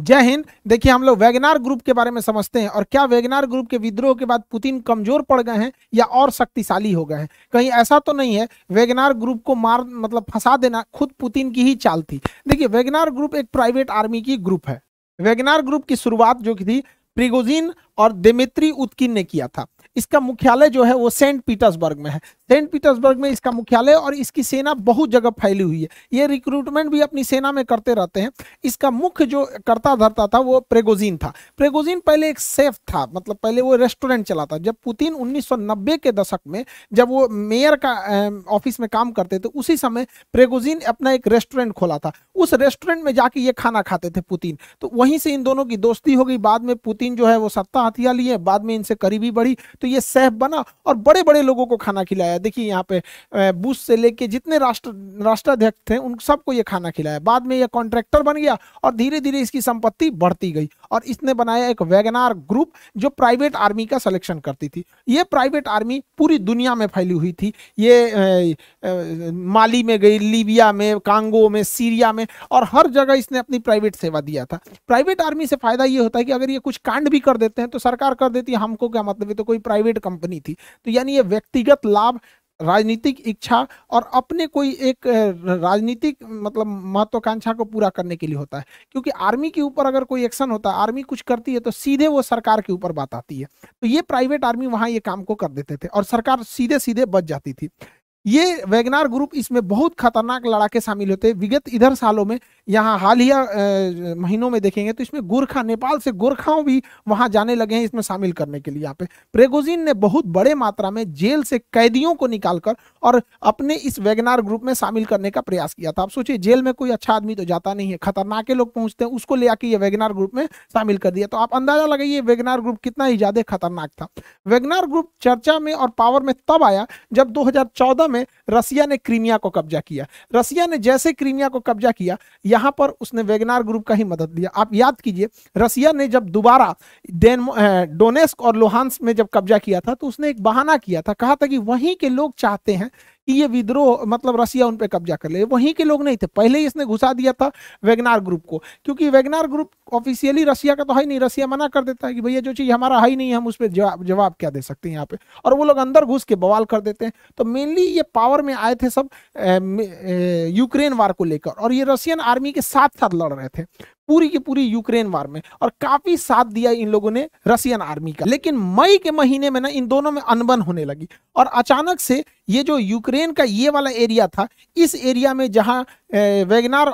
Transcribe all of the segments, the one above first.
जय हिंद देखिए हम लोग वेगनार ग्रुप के बारे में समझते हैं और क्या वेगनार ग्रुप के विद्रोह के बाद पुतिन कमजोर पड़ गए हैं या और शक्तिशाली हो गए हैं कहीं ऐसा तो नहीं है वेगनार ग्रुप को मार मतलब फंसा देना खुद पुतिन की ही चाल थी देखिए वेगनार ग्रुप एक प्राइवेट आर्मी की ग्रुप है वेगनार ग्रुप की शुरुआत जो की थी प्रिगोजिन और देमित्री उत्किन ने किया था इसका मुख्यालय जो है वो सेंट पीटर्सबर्ग में है सेंट पीटर्सबर्ग में इसका मुख्यालय और इसकी सेना बहुत जगह फैली हुई है ये रिक्रूटमेंट भी अपनी सेना में करते रहते हैं इसका मुख्य जो करता धरता था वो प्रेगोजिन था प्रेगोजिन पहले एक सेफ था मतलब पहले वो रेस्टोरेंट चला था जब पुतिन 1990 के दशक में जब वो मेयर का ऑफिस में काम करते थे उसी समय प्रेगोजिन अपना एक रेस्टोरेंट खोला था उस रेस्टोरेंट में जाके ये खाना खाते थे पुतिन तो वहीं से इन दोनों की दोस्ती हो गई बाद में पुतिन जो है वो सत्ता हथिया लिए बाद में इनसे करीबी बढ़ी तो ये सेफ बना और बड़े बड़े लोगों को खाना खिलाया देखिए यहाँ पे बुश से लेके जितने राष्ट्र राष्ट्राध्यक्ष थे उन सबको ये खाना खिलाया बाद में ये कॉन्ट्रैक्टर बन गया और धीरे धीरे इसकी संपत्ति बढ़ती गई और इसने बनाया एक वैगनार ग्रुप जो प्राइवेट आर्मी का सलेक्शन करती थी ये प्राइवेट आर्मी पूरी दुनिया में फैली हुई थी ये ए, ए, माली में गई लीबिया में कांगो में सीरिया में और हर जगह इसने अपनी प्राइवेट सेवा दिया था प्राइवेट आर्मी से फायदा ये होता है कि अगर ये कुछ कांड भी कर देते हैं तो सरकार कर देती है हमको क्या मतलब ये तो कोई प्राइवेट कंपनी थी तो यानी ये व्यक्तिगत लाभ राजनीतिक इच्छा और अपने कोई एक राजनीतिक मतलब महत्वाकांक्षा को पूरा करने के लिए होता है क्योंकि आर्मी के ऊपर अगर कोई एक्शन होता है आर्मी कुछ करती है तो सीधे वो सरकार के ऊपर बात आती है तो ये प्राइवेट आर्मी वहाँ ये काम को कर देते थे और सरकार सीधे सीधे बच जाती थी ये वेगनार ग्रुप इसमें बहुत खतरनाक लड़ाके शामिल होते हैं विगत इधर सालों में यहाँ हाल ही महीनों में देखेंगे तो इसमें गोरखा नेपाल से गोरखाओं भी वहां जाने लगे हैं इसमें शामिल करने के लिए यहाँ पे प्रेगोजिन ने बहुत बड़े मात्रा में जेल से कैदियों को निकालकर और अपने इस वेगनार ग्रुप में शामिल करने का प्रयास किया था आप सोचिए जेल में कोई अच्छा आदमी तो जाता नहीं है खतरनाक लोग पहुंचते हैं उसको ले आके ये वेगनार ग्रुप में शामिल कर दिया तो आप अंदाजा लगाइए वेगनार ग्रुप कितना ही ज्यादा खतरनाक था वेगनार ग्रुप चर्चा में और पावर में तब आया जब दो में रसिया ने क्रीमिया को कब्जा किया रसिया ने जैसे क्रीमिया को कब्जा किया यहां पर उसने वेगनार ग्रुप का ही मदद लिया आप याद कीजिए रसिया ने जब दोबारा डोनेस्क और लोहानस में जब कब्जा किया था तो उसने एक बहाना किया था कहा था कि वहीं के लोग चाहते हैं कि ये विद्रोह मतलब रसिया उन पर कब्जा कर ले वहीं के लोग नहीं थे पहले ही इसने घुसा दिया था वेगनार ग्रुप को क्योंकि वेगनार ग्रुप ऑफिशियली रसिया का तो है नहीं रसिया मना कर देता है कि भैया जो चीज़ हमारा है ही नहीं हम उस पर जवाब जवाब क्या दे सकते हैं यहाँ पे और वो लोग अंदर घुस के बवाल कर देते हैं तो मेनली ये पावर में आए थे सब यूक्रेन वार को लेकर और ये रशियन आर्मी के साथ साथ लड़ रहे थे पूरी की पूरी यूक्रेन वार में और काफी साथ दिया इन लोगों ने रशियन आर्मी का लेकिन मई के महीने में ना इन दोनों में अनबन होने लगी और अचानक से ये जो यूक्रेन का ये वाला एरिया था इस एरिया में जहाँ वेगनार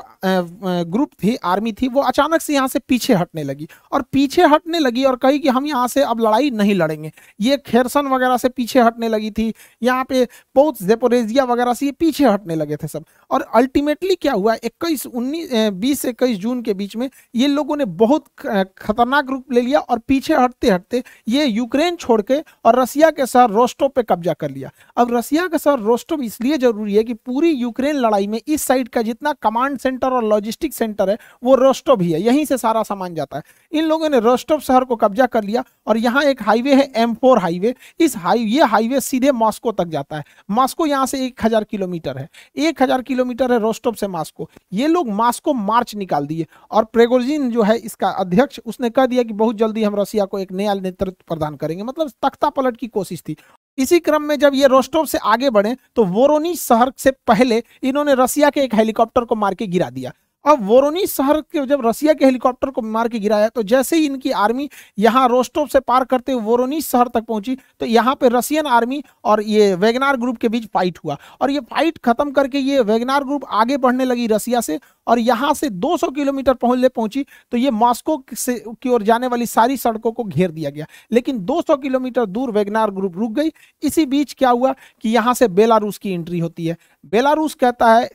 ग्रुप थी आर्मी थी वो अचानक से यहाँ से पीछे हटने लगी और पीछे हटने लगी और कही कि हम यहाँ से अब लड़ाई नहीं लड़ेंगे ये खेरसन वगैरह से पीछे हटने लगी थी यहाँ पे बहुत जेपोरेजिया वगैरह से ये पीछे हटने लगे थे सब और अल्टीमेटली क्या हुआ इक्कीस उन्नीस बीस इक्कीस जून के बीच में ये लोगों ने बहुत खतरनाक रूप ले लिया और पीछे हटते हटते ये यूक्रेन छोड़ के और रसिया के साथ रोस्टो पर कब्जा कर लिया अब रसिया का सर रोस्टोव इसलिए जरूरी है कि पूरी यूक्रेन लड़ाई में इस साइड का जितना कमांड सेंटर और लॉजिस्टिक सेंटर है वो रोस्टोव ही है यहीं से सारा सामान जाता है इन लोगों ने रोस्टोव शहर को कब्जा कर लिया और यहाँ एक हाईवे है एम हाईवे इस हाई ये हाईवे सीधे मॉस्को तक जाता है मॉस्को यहाँ से एक किलोमीटर है एक किलोमीटर है रोस्टोव से मॉस्को ये लोग मॉस्को मार्च निकाल दिए और प्रेगोजिन जो है इसका अध्यक्ष उसने कह दिया कि बहुत जल्दी हम रसिया को एक नया नेतृत्व प्रदान करेंगे मतलब तख्ता पलट की कोशिश थी इसी क्रम में जब ये रोस्टोव से आगे बढ़े तो वोरोनी शहर से पहले इन्होंने रसिया के एक हेलीकॉप्टर को मार के गिरा दिया अब वोरोनी शहर के जब रसिया के हेलीकॉप्टर को मार के गिराया तो जैसे ही इनकी आर्मी यहाँ रोस्टोव से पार करते हुए वोरोनी शहर तक पहुंची तो यहाँ पे रसियन आर्मी और ये वेगनार ग्रुप के बीच फाइट हुआ और ये फाइट खत्म करके ये वेगनार ग्रुप आगे बढ़ने लगी रसिया से और यहाँ से 200 किलोमीटर पहुंचने पहुंची तो ये मॉस्को से की ओर जाने वाली सारी सड़कों को घेर दिया गया लेकिन 200 किलोमीटर दूर वेगनार ग्रुप रुक गई इसी बीच क्या हुआ कि यहाँ से बेलारूस की एंट्री होती है बेलारूस कहता है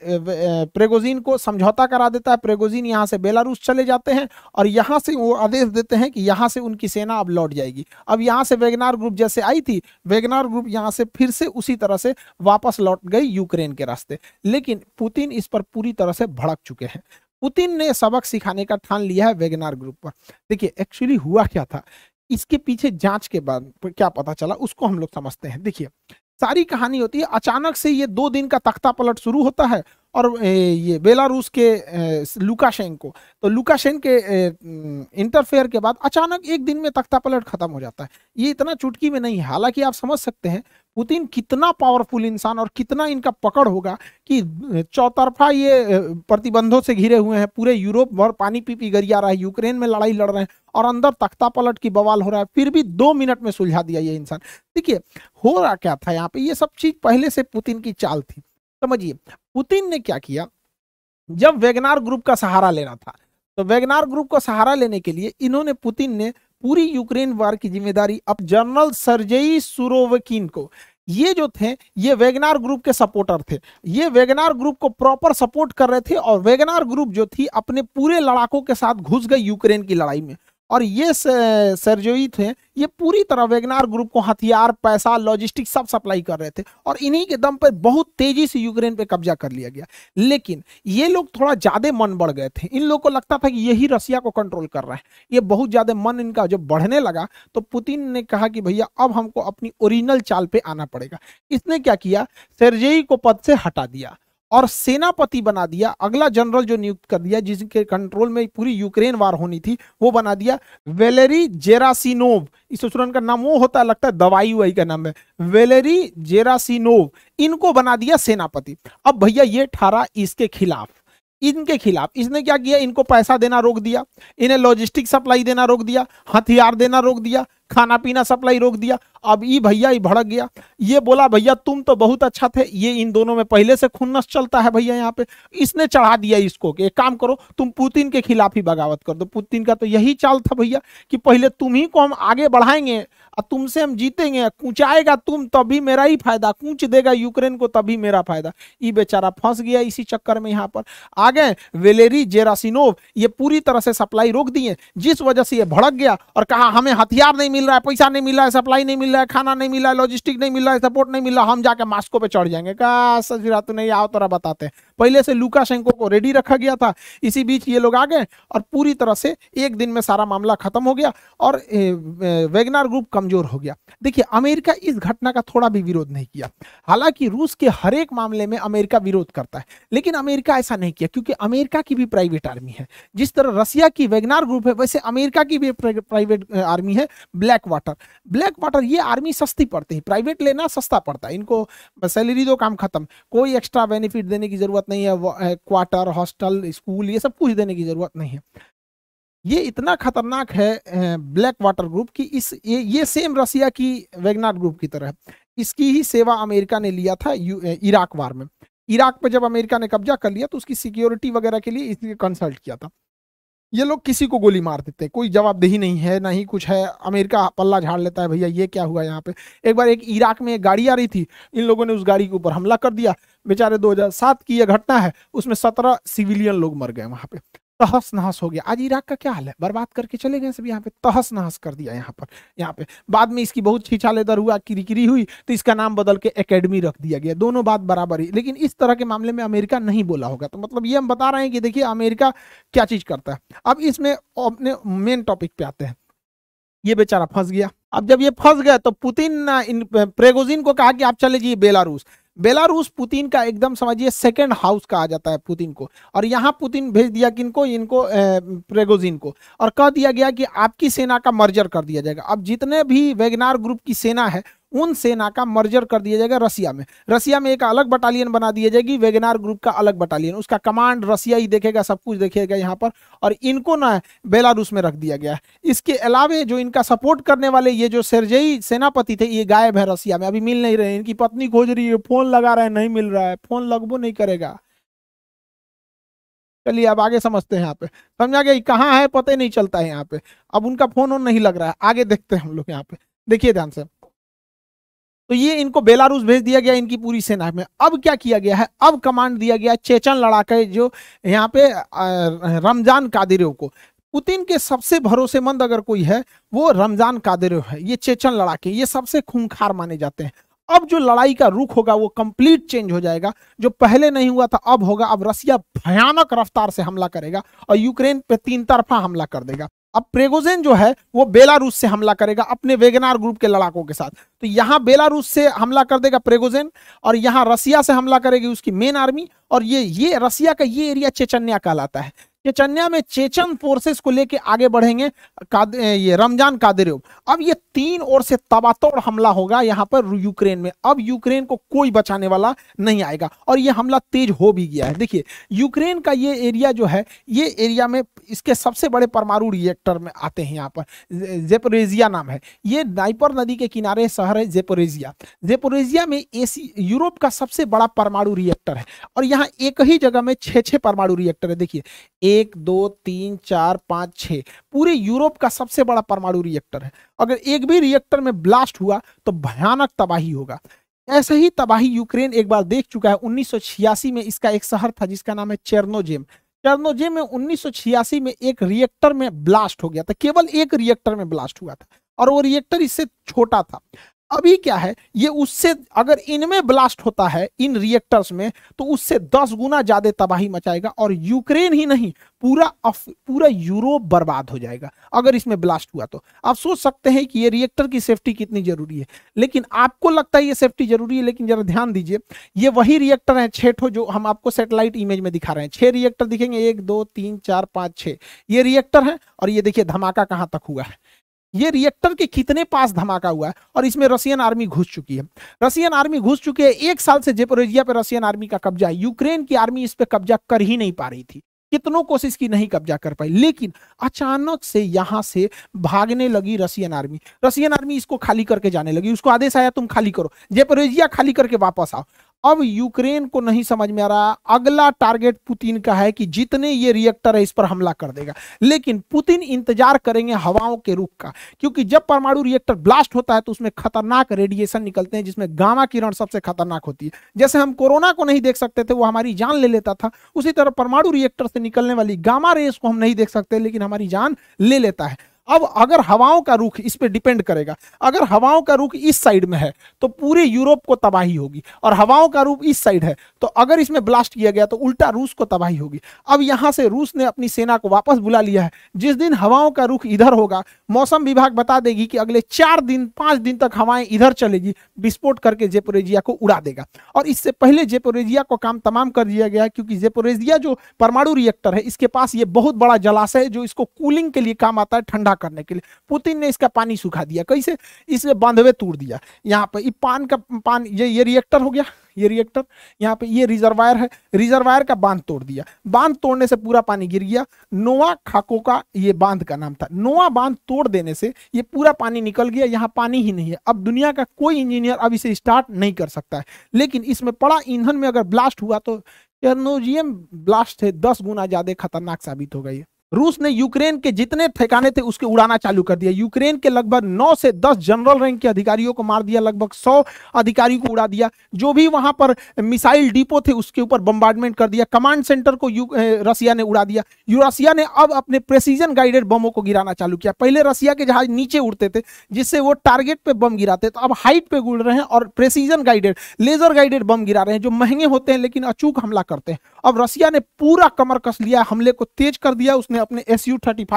प्रेगोजीन को समझौता करा देता है प्रेगोजिन यहाँ से बेलारूस चले जाते हैं और यहाँ से वो आदेश देते हैं कि यहाँ से उनकी सेना अब लौट जाएगी अब यहाँ से वेगनार ग्रुप जैसे आई थी वेगनार ग्रुप यहाँ से फिर से उसी तरह से वापस लौट गई यूक्रेन के रास्ते लेकिन पुतिन इस पर पूरी तरह से भड़क चुके हैं पुतिन ने सबक सिखाने का ठान लिया है वेगनार ग्रुप पर देखिए एक्चुअली हुआ क्या था इसके पीछे जांच के बाद क्या पता चला उसको हम लोग समझते हैं देखिए सारी कहानी होती है अचानक से ये दो दिन का तख्ता पलट शुरू होता है और ये बेलारूस के को तो लुकाशेन के इंटरफेयर के बाद अचानक एक दिन में तख्ता पलट खत्म हो जाता है ये इतना चुटकी में नहीं है हालांकि आप समझ सकते हैं पुतिन कितना पावरफुल इंसान और कितना इनका पकड़ होगा कि चौतरफा ये प्रतिबंधों से घिरे हुए हैं पूरे यूरोप भर पानी पी पी गरिया रहा है यूक्रेन में लड़ाई लड़ रहे हैं और अंदर तख्ता पलट की बवाल हो रहा है फिर भी दो मिनट में सुलझा दिया ये इंसान देखिए हो रहा क्या था यहाँ पे ये सब चीज पहले से पुतिन की चाल थी समझिए पुतिन ने क्या किया जब वेगनार ग्रुप का सहारा लेना था तो वेगनार ग्रुप का सहारा लेने के लिए इन्होंने पुतिन ने पूरी यूक्रेन वार की जिम्मेदारी अब जनरल सरजेई सुरोवकिन को ये जो थे ये वेगनार ग्रुप के सपोर्टर थे ये वेगनार ग्रुप को प्रॉपर सपोर्ट कर रहे थे और वेगनार ग्रुप जो थी अपने पूरे लड़ाकों के साथ घुस गए यूक्रेन की लड़ाई में और ये सरजोई थे ये पूरी तरह वेगनार ग्रुप को हथियार पैसा लॉजिस्टिक सब सप्लाई कर रहे थे और इन्हीं के दम पर बहुत तेजी से यूक्रेन पे कब्जा कर लिया गया लेकिन ये लोग थोड़ा ज्यादा मन बढ़ गए थे इन लोग को लगता था कि यही रसिया को कंट्रोल कर रहा है ये बहुत ज्यादा मन इनका जब बढ़ने लगा तो पुतिन ने कहा कि भैया अब हमको अपनी ओरिजिनल चाल पे आना पड़ेगा इसने क्या किया सरजोई को पद से हटा दिया और सेनापति बना दिया अगला जनरल जो नियुक्त कर दिया जिसके कंट्रोल में पूरी यूक्रेन वार होनी थी वो बना दिया वेलेरी जेरासिनोव इस ससुरन का नाम वो होता है लगता है दवाई उवाई का नाम है वेलेरी जेरासिनोव इनको बना दिया सेनापति अब भैया ये ठहरा इसके खिलाफ इनके खिलाफ इसने क्या किया इनको पैसा देना रोक दिया इन्हें लॉजिस्टिक सप्लाई देना रोक दिया हथियार देना रोक दिया खाना पीना सप्लाई रोक दिया अब ई भैया ये भड़क गया ये बोला भैया तुम तो बहुत अच्छा थे ये इन दोनों में पहले से खुन्नस चलता है भैया यहाँ पे इसने चढ़ा दिया इसको कि एक काम करो तुम पुतिन के खिलाफ ही बगावत कर दो पुतिन का तो यही चाल था भैया कि पहले तुम ही को हम आगे बढ़ाएंगे और तुमसे हम जीतेंगे कूचाएगा तुम तभी मेरा ही फायदा कूच देगा यूक्रेन को तभी मेरा फायदा ये बेचारा फंस गया इसी चक्कर में यहाँ पर आ गए वेलेरी जेरासिनोव ये पूरी तरह से सप्लाई रोक दिए जिस वजह से ये भड़क गया और कहा हमें हथियार नहीं मिल रहा है पैसा नहीं मिल रहा है सप्लाई नहीं मिल रहा है खाना नहीं मिला है लॉजिस्टिक नहीं मिला है सपोर्ट नहीं मिला हम जाके मास्को पे चढ़ जाएंगे का सजरा तू नहीं आओ तोरा बताते पहले से लुकाशेंको को रेडी रखा गया था इसी बीच ये लोग आ गए और पूरी तरह से एक दिन में सारा मामला खत्म हो गया और वेगनार ग्रुप कमजोर हो गया देखिए अमेरिका इस घटना का थोड़ा भी विरोध नहीं किया हालांकि रूस के हर एक मामले में अमेरिका विरोध करता है लेकिन अमेरिका ऐसा नहीं किया क्योंकि अमेरिका की भी प्राइवेट आर्मी है जिस तरह रसिया की वेगनार ग्रुप है वैसे अमेरिका की भी प्राइवेट आर्मी है ब्लैक वाटर ब्लैक वाटर ये आर्मी सस्ती पड़ती है प्राइवेट लेना सस्ता पड़ता है इनको सैलरी दो काम खत्म कोई एक्स्ट्रा बेनिफिट देने की जरूरत ज़रूरत नहीं है क्वार्टर हॉस्टल स्कूल ये सब कुछ देने की ज़रूरत नहीं है ये इतना खतरनाक है ब्लैक वाटर ग्रुप की इस ये, ये सेम रसिया की वेगनाट ग्रुप की तरह इसकी ही सेवा अमेरिका ने लिया था इराक वार में इराक पर जब अमेरिका ने कब्जा कर लिया तो उसकी सिक्योरिटी वगैरह के लिए इसलिए कंसल्ट किया था ये लोग किसी को गोली मार देते हैं कोई जवाबदेही नहीं है ना ही कुछ है अमेरिका पल्ला झाड़ लेता है भैया ये क्या हुआ यहाँ पे एक बार एक इराक में एक गाड़ी आ रही थी इन लोगों ने उस गाड़ी के ऊपर हमला कर दिया बेचारे 2007 की यह घटना है उसमें 17 सिविलियन लोग मर गए वहाँ पे तहस नहस हो गया आज इराक का क्या हाल है बर्बाद करके चले गए सब यहाँ पे तहस नहस कर दिया यहाँ पर यहाँ पे बाद में इसकी बहुत छिछाले दर हुआ किरिकिरी हुई तो इसका नाम बदल के एकेडमी रख दिया गया दोनों बात बराबर ही लेकिन इस तरह के मामले में अमेरिका नहीं बोला होगा तो मतलब ये हम बता रहे हैं कि देखिए अमेरिका क्या चीज करता है अब इसमें अपने मेन टॉपिक पे आते हैं ये बेचारा फंस गया अब जब ये फंस गया तो पुतिन इन प्रेगोजिन को कहा कि आप चले जाइए बेलारूस बेलारूस पुतिन का एकदम समझिए सेकेंड हाउस कहा जाता है पुतिन को और यहाँ पुतिन भेज दिया किनको इनको प्रेगोजिन को और कह दिया गया कि आपकी सेना का मर्जर कर दिया जाएगा अब जितने भी वेगनार ग्रुप की सेना है उन सेना का मर्जर कर दिया जाएगा रसिया में रसिया में एक अलग बटालियन बना दिया जाएगी वेगनार ग्रुप का अलग बटालियन उसका कमांड रसिया ही देखेगा सब कुछ देखेगा यहाँ पर और इनको ना बेलारूस में रख दिया गया इसके अलावे जो इनका सपोर्ट करने वाले ये जो सरजई सेनापति थे ये गायब है रसिया में अभी मिल नहीं रहे इनकी पत्नी खोज रही है फोन लगा रहे नहीं मिल रहा है फोन लगभग नहीं करेगा चलिए अब आगे समझते हैं यहाँ पे समझा गया कहाँ है पता ही नहीं चलता है यहाँ पे अब उनका फोन नहीं लग रहा है आगे देखते हैं हम लोग यहाँ पे देखिए ध्यान से तो ये इनको बेलारूस भेज दिया गया इनकी पूरी सेना में अब क्या किया गया है अब कमांड दिया गया चेचन लड़ाके जो यहाँ पे रमजान कादिरोव को पुतिन के सबसे भरोसेमंद अगर कोई है वो रमजान कादिरोव है ये चेचन लड़ाके ये सबसे खूंखार माने जाते हैं अब जो लड़ाई का रुख होगा वो कंप्लीट चेंज हो जाएगा जो पहले नहीं हुआ था अब होगा अब रसिया भयानक रफ्तार से हमला करेगा और यूक्रेन पे तीन तरफा हमला कर देगा अब प्रेगोजेन जो है वो बेलारूस से हमला करेगा अपने वेगनार ग्रुप के लड़ाकों के साथ तो यहाँ बेलारूस से हमला कर देगा प्रेगोजेन और यहाँ रसिया से हमला करेगी उसकी मेन आर्मी और ये ये रसिया का ये एरिया चेचन्या कहलाता है चेचन्या में चेचन फोर्सेस को लेके आगे बढ़ेंगे ये रमजान कादिरोव अब ये तीन ओर से तबातोड़ हमला होगा यहाँ पर यूक्रेन में अब यूक्रेन को कोई बचाने वाला नहीं आएगा और ये हमला तेज हो भी गया है देखिए यूक्रेन का ये एरिया जो है ये एरिया में इसके सबसे बड़े परमाणु रिएक्टर में आते हैं यहाँ पर जेपोरेजिया नाम है ये नाइपर नदी के किनारे शहर है जेपोरेजिया जेपोरेजिया में एसी यूरोप का सबसे बड़ा परमाणु रिएक्टर है और यहाँ एक ही जगह में छः छः परमाणु रिएक्टर है देखिए एक दो तीन चार पाँच छः पूरे यूरोप का सबसे बड़ा परमाणु रिएक्टर है अगर एक भी रिएक्टर में ब्लास्ट हुआ तो भयानक तबाही होगा ऐसे ही तबाही यूक्रेन एक बार देख चुका है उन्नीस में इसका एक शहर था जिसका नाम है चेरनोजेम चेरनोजेम में उन्नीस में एक रिएक्टर में ब्लास्ट हो गया था केवल एक रिएक्टर में ब्लास्ट हुआ था और वो रिएक्टर इससे छोटा था अभी क्या है ये उससे अगर इनमें ब्लास्ट होता है इन रिएक्टर्स में तो उससे दस गुना ज्यादा तबाही मचाएगा और यूक्रेन ही नहीं पूरा अफ, पूरा यूरोप बर्बाद हो जाएगा अगर इसमें ब्लास्ट हुआ तो आप सोच सकते हैं कि ये रिएक्टर की सेफ्टी कितनी जरूरी है लेकिन आपको लगता है ये सेफ्टी जरूरी है लेकिन जरा ध्यान दीजिए ये वही रिएक्टर है छह जो हम आपको सेटेलाइट इमेज में दिखा रहे हैं छह रिएक्टर दिखेंगे एक दो तीन चार पाँच छः ये रिएक्टर है और ये देखिए धमाका कहाँ तक हुआ है ये रिएक्टर के कितने पास धमाका हुआ है और इसमें रशियन आर्मी घुस चुकी है रशियन आर्मी घुस चुकी है एक साल से जेपोरेजिया पर रशियन आर्मी का कब्जा है यूक्रेन की आर्मी इस पर कब्जा कर ही नहीं पा रही थी कितनों कोशिश की नहीं कब्जा कर पाई लेकिन अचानक से यहां से भागने लगी रशियन आर्मी रशियन आर्मी इसको खाली करके जाने लगी उसको आदेश आया तुम खाली करो जेपोरेजिया खाली करके वापस आओ अब यूक्रेन को नहीं समझ में आ रहा अगला टारगेट पुतिन का है कि जितने ये रिएक्टर है इस पर हमला कर देगा लेकिन पुतिन इंतजार करेंगे हवाओं के रुख का क्योंकि जब परमाणु रिएक्टर ब्लास्ट होता है तो उसमें खतरनाक रेडिएशन निकलते हैं जिसमें गामा किरण सबसे खतरनाक होती है जैसे हम कोरोना को नहीं देख सकते थे वो हमारी जान ले लेता था उसी तरह परमाणु रिएक्टर से निकलने वाली गामा रेस को हम नहीं देख सकते लेकिन हमारी जान ले लेता है अब अगर हवाओं का रुख इस पर डिपेंड करेगा अगर हवाओं का रुख इस साइड में है तो पूरे यूरोप को तबाही होगी और हवाओं का रुख इस साइड है तो अगर इसमें ब्लास्ट किया गया तो उल्टा रूस को तबाही होगी अब यहाँ से रूस ने अपनी सेना को वापस बुला लिया है जिस दिन हवाओं का रुख इधर होगा मौसम विभाग बता देगी कि अगले चार दिन पांच दिन तक हवाएं इधर चलेगी विस्फोट करके जेपोरेजिया को उड़ा देगा और इससे पहले जेपोरेजिया को काम तमाम कर दिया गया क्योंकि जेपोरेजिया जो परमाणु रिएक्टर है इसके पास ये बहुत बड़ा जलाशय है जो इसको कूलिंग के लिए काम आता है ठंडा ठंडा करने के लिए पुतिन ने इसका पानी सुखा दिया कैसे इसे बांधवे तोड़ दिया यहाँ पर पान का पान ये ये रिएक्टर हो गया ये रिएक्टर यहाँ पे ये रिजर्वायर है रिजर्वायर का बांध तोड़ दिया बांध तोड़ने से पूरा पानी गिर गया नोवा खाको का ये बांध का नाम था नोवा बांध तोड़ देने से ये पूरा पानी निकल गया यहाँ पानी ही नहीं है अब दुनिया का कोई इंजीनियर अब इसे स्टार्ट नहीं कर सकता है लेकिन इसमें पड़ा ईंधन में अगर ब्लास्ट हुआ तो एर्नोजियम ब्लास्ट है दस गुना ज्यादा खतरनाक साबित हो गई है रूस ने यूक्रेन के जितने ठिकाने थे उसके उड़ाना चालू कर दिया यूक्रेन के लगभग 9 से 10 जनरल रैंक के अधिकारियों को मार दिया लगभग 100 अधिकारियों को उड़ा दिया जो भी वहां पर मिसाइल डिपो थे उसके ऊपर बम्बार्डमेंट कर दिया कमांड सेंटर को रसिया ने उड़ा दिया यूरसिया ने अब अपने प्रेसिजन गाइडेड बमों को गिराना चालू किया पहले रसिया के जहाज नीचे उड़ते थे जिससे वो टारगेट पर बम गिराते तो अब हाइट पर उड़ रहे हैं और precision guided laser guided bomb गिरा रहे हैं जो महंगे होते हैं लेकिन अचूक हमला करते हैं अब रसिया ने पूरा कमर कस लिया हमले को तेज कर दिया उसने अपने एस यू थर्टी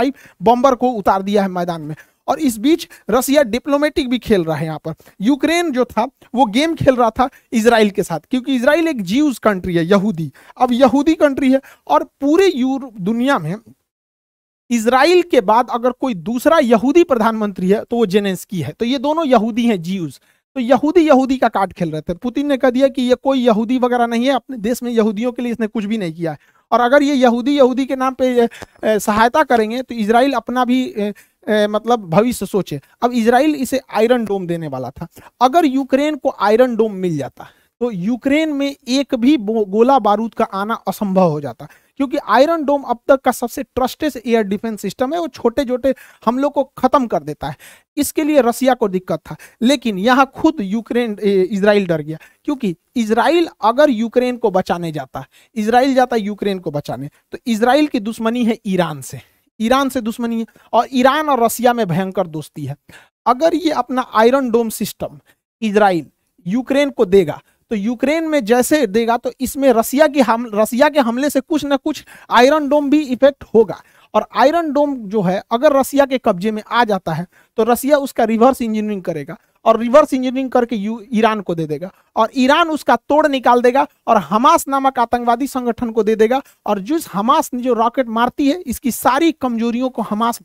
बॉम्बर को उतार दिया है मैदान में और इस बीच रसिया डिप्लोमेटिक भी खेल रहा है यहाँ पर यूक्रेन जो था वो गेम खेल रहा था इसराइल के साथ क्योंकि इसराइल एक जीव कंट्री है यहूदी अब यहूदी कंट्री है और पूरे यूरोप दुनिया में इसराइल के बाद अगर कोई दूसरा यहूदी प्रधानमंत्री है तो वो जेनेस्की है तो ये दोनों यहूदी हैं जीव तो यहूदी यहूदी का कार्ड खेल रहे थे पुतिन ने कह दिया कि ये कोई यहूदी वगैरह नहीं है अपने देश में यहूदियों के लिए इसने कुछ भी नहीं किया है और अगर ये यहूदी यहूदी के नाम पे सहायता करेंगे तो इसराइल अपना भी ए, मतलब भविष्य सोचे अब इसराइल इसे आयरन डोम देने वाला था अगर यूक्रेन को आयरन डोम मिल जाता तो यूक्रेन में एक भी गोला बारूद का आना असंभव हो जाता क्योंकि आयरन डोम अब तक का सबसे ट्रस्टेड एयर डिफेंस सिस्टम है वो छोटे छोटे हमलों को खत्म कर देता है इसके लिए रसिया को दिक्कत था लेकिन यहाँ खुद यूक्रेन इसराइल डर गया क्योंकि इसराइल अगर यूक्रेन को बचाने जाता इसराइल जाता यूक्रेन को बचाने तो इसराइल की दुश्मनी है ईरान से ईरान से दुश्मनी है और ईरान और रसिया में भयंकर दोस्ती है अगर ये अपना iron dome system Israel Ukraine को देगा तो यूक्रेन में जैसे देगा तो इसमें रसिया की हम रसिया के हमले से कुछ ना कुछ आयरन डोम भी इफेक्ट होगा और आयरन डोम जो है अगर रसिया के कब्जे में आ जाता है तो रसिया उसका रिवर्स इंजीनियरिंग करेगा और रिवर्स इंजीनियरिंग करके ईरान को दे देगा और ईरान उसका तोड़ निकाल देगा और हमास नामक आतंकवादी संगठन को दे देगा और जिस हमास ने जो रॉकेट मारती है इसकी सारी कमजोरियों को हमास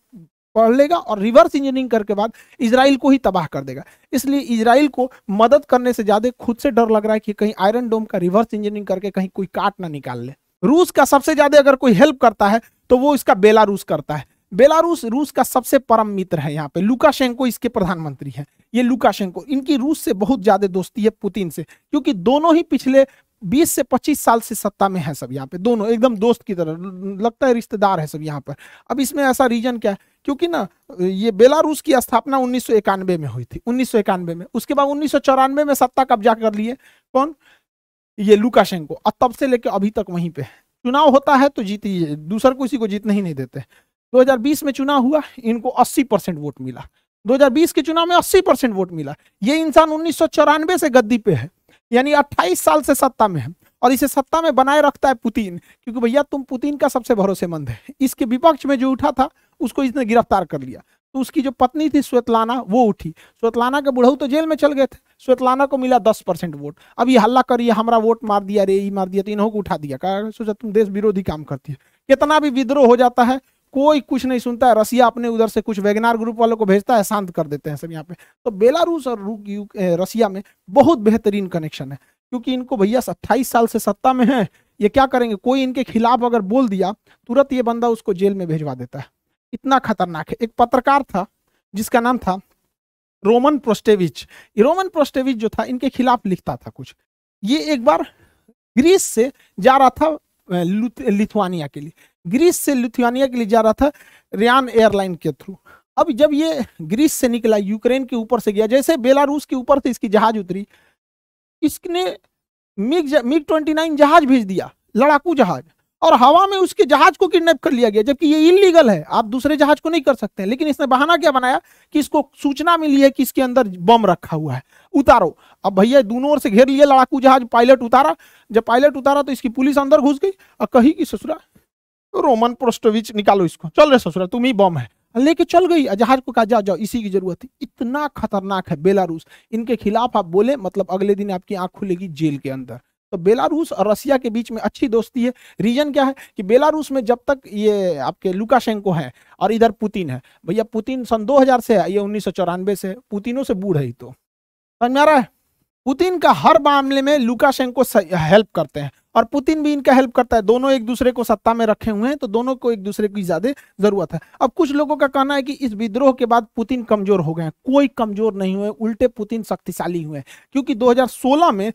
पढ़ लेगा और रिवर्स इंजीनियरिंग करके बाद इसराइल को ही तबाह कर देगा इसलिए इसराइल को मदद करने से ज्यादा खुद से डर लग रहा है कि कहीं आयरन डोम का रिवर्स इंजीनियरिंग करके कहीं कोई काट ना निकाल ले रूस का सबसे ज्यादा अगर कोई हेल्प करता है तो वो इसका बेलारूस करता है बेलारूस रूस का सबसे परम मित्र है यहाँ पे लुकाशेंको इसके प्रधानमंत्री है ये लुकाशेंको इनकी रूस से बहुत ज्यादा दोस्ती है पुतिन से क्योंकि दोनों ही पिछले बीस से पच्चीस साल से सत्ता में है सब यहाँ पे दोनों एकदम दोस्त की तरह लगता है रिश्तेदार है सब यहाँ पर अब इसमें ऐसा रीजन क्या है क्योंकि ना ये बेलारूस की स्थापना उन्नीस में हुई थी उन्नीस में उसके बाद उन्नीस में सत्ता कब्जा कर लिए कौन ये लुकाशेंको अब तब से लेकर अभी तक वहीं पे है चुनाव होता है तो जीती दूसर को इसी को जीतने ही नहीं देते 2020 में चुनाव हुआ इनको 80 परसेंट वोट मिला 2020 के चुनाव में 80 परसेंट वोट मिला ये इंसान उन्नीस से गद्दी पे है यानी अट्ठाईस साल से सत्ता में है और इसे सत्ता में बनाए रखता है पुतिन क्योंकि भैया तुम पुतिन का सबसे भरोसेमंद है इसके विपक्ष में जो उठा था उसको इसने गिरफ्तार कर लिया तो उसकी जो पत्नी थी श्वेतलाना वो उठी श्वेतलाना के बुढ़ऊ तो जेल में चल गए थे श्वेतलाना को मिला दस परसेंट वोट अब ये हल्ला करिए हमारा वोट मार दिया रे ये मार दिया तो इन्हों को उठा दिया कहा सोचा तुम देश विरोधी काम करती है कितना भी विद्रोह हो जाता है कोई कुछ नहीं सुनता है रसिया अपने उधर से कुछ वेगनार ग्रुप वालों को भेजता है शांत कर देते हैं सब यहाँ पे तो बेलारूस और रसिया में बहुत बेहतरीन कनेक्शन है क्योंकि इनको भैया अट्ठाईस साल से सत्ता में है ये क्या करेंगे कोई इनके खिलाफ अगर बोल दिया तुरंत ये बंदा उसको जेल में भेजवा देता है इतना खतरनाक है एक पत्रकार था जिसका नाम था रोमन प्रोस्टेविच रोमन प्रोस्टेविच जो था इनके खिलाफ लिखता था कुछ ये एक बार ग्रीस से जा रहा था लिथुआनिया के लिए ग्रीस से लिथुआनिया के लिए जा रहा था रियान एयरलाइन के थ्रू अब जब ये ग्रीस से निकला यूक्रेन के ऊपर से गया जैसे बेलारूस के ऊपर से इसकी जहाज उतरी इसने मिग मिग ट्वेंटी नाइन जहाज भेज दिया लड़ाकू जहाज और हवा में उसके जहाज को किडनैप कर लिया गया जबकि ये इलीगल है आप दूसरे जहाज को नहीं कर सकते लेकिन इसने बहाना क्या बनाया कि इसको सूचना मिली है कि इसके अंदर बम रखा हुआ है उतारो अब भैया दोनों ओर से घेर लिया लड़ाकू जहाज पायलट उतारा जब पायलट उतारा तो इसकी पुलिस अंदर घुस गई और कही कि ससुरा रोमन प्रोस्टोविच निकालो इसको चल रहे ससुरा तुम ही बम है लेके चल गई जहाज को कहा जाओ जाओ इसी की जरूरत है इतना खतरनाक है बेलारूस इनके खिलाफ आप बोले मतलब अगले दिन आपकी आंख खुलेगी जेल के अंदर तो बेलारूस और रसिया के बीच में अच्छी दोस्ती है रीजन क्या है कि बेलारूस में जब तक ये आपके लुकाशेंको है और इधर पुतिन है भैया पुतिन सन 2000 से है ये उन्नीस से है पुतिनों से बूढ़ ही तो समझ में आ रहा है पुतिन का हर मामले में लुकाशेंको हेल्प करते हैं और पुतिन भी इनका हेल्प करता है दोनों एक दूसरे को सत्ता में रखे हुए हैं तो दोनों को एक दूसरे की ज्यादा जरूरत है अब कुछ लोगों का कहना है कि इस विद्रोह के बाद पुतिन कमजोर हो गए हैं कोई कमजोर नहीं हुए उल्टे पुतिन शक्तिशाली हुए हैं क्योंकि 2016 में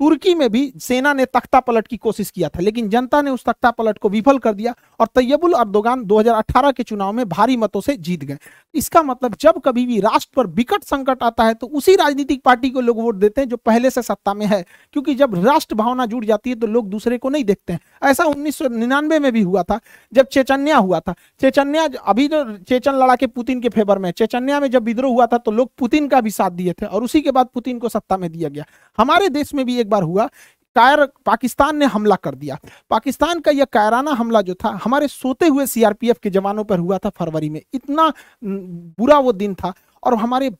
तुर्की में भी सेना ने तख्ता पलट की कोशिश किया था लेकिन जनता ने उस तख्ता पलट को विफल कर दिया और तैयबुल अर्दोगान 2018 के चुनाव में भारी मतों से जीत गए इसका मतलब जब कभी भी राष्ट्र पर विकट संकट आता है तो उसी राजनीतिक पार्टी को लोग वोट देते हैं जो पहले से सत्ता में है क्योंकि जब राष्ट्र भावना जुड़ जाती है तो लोग दूसरे को नहीं देखते हैं ऐसा उन्नीस में भी हुआ था जब चेचन्या हुआ था चेचन्या अभी तो चेचन के पुतिन के फेवर में चेचन्या में जब विद्रोह हुआ था तो लोग पुतिन का भी साथ दिए थे और उसी के बाद पुतिन को सत्ता में दिया गया हमारे देश में भी एक बार हुआ कायर पाकिस्तान ने हमला कर दिया पाकिस्तान का यह कायराना हमला जो था हमारे सोते हुए सीआरपीएफ के जवानों पर हुआ था फरवरी में इतना बुरा वो दिन था और हमारे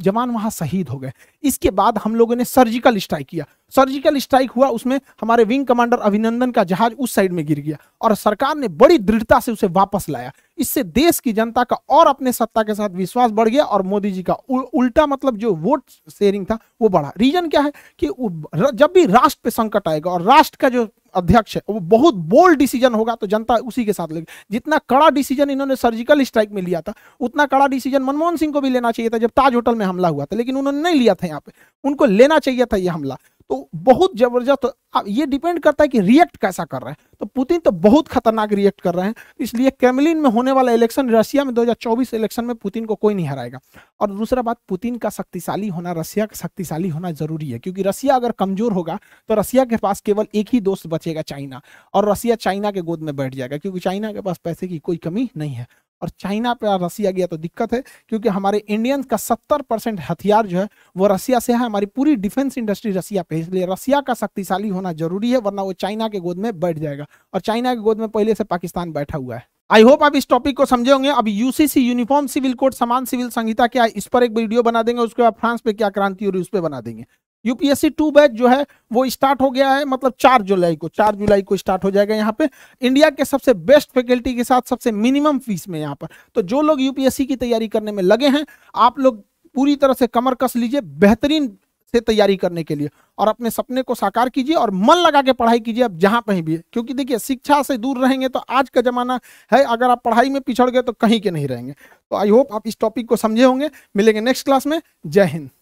जवान वहाँ शहीद हो गए इसके बाद हम लोगों ने सर्जिकल स्ट्राइक किया सर्जिकल स्ट्राइक हुआ उसमें हमारे विंग कमांडर अभिनंदन का जहाज उस साइड में गिर गया और सरकार ने बड़ी दृढ़ता से उसे वापस लाया इससे देश की जनता का और अपने सत्ता के साथ विश्वास बढ़ गया और मोदी जी का उल्टा मतलब जो वोट शेयरिंग था वो बढ़ा रीजन क्या है कि जब भी राष्ट्र पे संकट आएगा और राष्ट्र का जो अध्यक्ष है वो बहुत बोल्ड डिसीजन होगा तो जनता उसी के साथ लेगी जितना कड़ा डिसीजन इन्होंने सर्जिकल स्ट्राइक में लिया था उतना कड़ा डिसीजन मनमोहन सिंह को भी लेना चाहिए था जब ताज होटल में हमला हुआ था लेकिन उन्होंने नहीं लिया था यहाँ पे उनको लेना चाहिए था यह हमला तो बहुत जबरदस्त ये डिपेंड करता है कि रिएक्ट कैसा कर रहा है तो पुतिन तो बहुत खतरनाक रिएक्ट कर रहे हैं इसलिए क्रेमलिन में होने वाला इलेक्शन रशिया में 2024 इलेक्शन में पुतिन को कोई नहीं हराएगा और दूसरा बात पुतिन का शक्तिशाली होना रशिया का शक्तिशाली होना जरूरी है क्योंकि रशिया अगर कमजोर होगा तो रशिया के पास केवल एक ही दोस्त बचेगा चाइना और रसिया चाइना के गोद में बैठ जाएगा क्योंकि चाइना के पास पैसे की कोई कमी नहीं है और चाइना पे रसिया गया तो दिक्कत है क्योंकि हमारे इंडियंस का सत्तर परसेंट हथियार जो है वो रसिया से है हमारी पूरी डिफेंस इंडस्ट्री रसिया पे इसलिए रसिया का शक्तिशाली होना जरूरी है वरना वो चाइना के गोद में बैठ जाएगा और चाइना के गोद में पहले से पाकिस्तान बैठा हुआ है आई होप आप इस टॉपिक को समझे होंगे अब यूसीसी यूनिफॉर्म सिविल कोड समान सिविल संहिता क्या है इस पर एक वीडियो बना देंगे उसके बाद फ्रांस पे क्या क्रांति हो रही उस पर बना देंगे यूपीएससी टू बैच जो है वो स्टार्ट हो गया है मतलब चार जुलाई को चार जुलाई को स्टार्ट हो जाएगा यहाँ पे इंडिया के सबसे बेस्ट फैकल्टी के साथ सबसे मिनिमम फीस में यहाँ पर तो जो लोग यूपीएससी की तैयारी करने में लगे हैं आप लोग पूरी तरह से कमर कस लीजिए बेहतरीन से तैयारी करने के लिए और अपने सपने को साकार कीजिए और मन लगा के पढ़ाई कीजिए आप जहां कहीं भी क्योंकि देखिए शिक्षा से दूर रहेंगे तो आज का जमाना है अगर आप पढ़ाई में पिछड़ गए तो कहीं के नहीं रहेंगे तो आई होप आप इस टॉपिक को समझे होंगे मिलेंगे नेक्स्ट क्लास में जय हिंद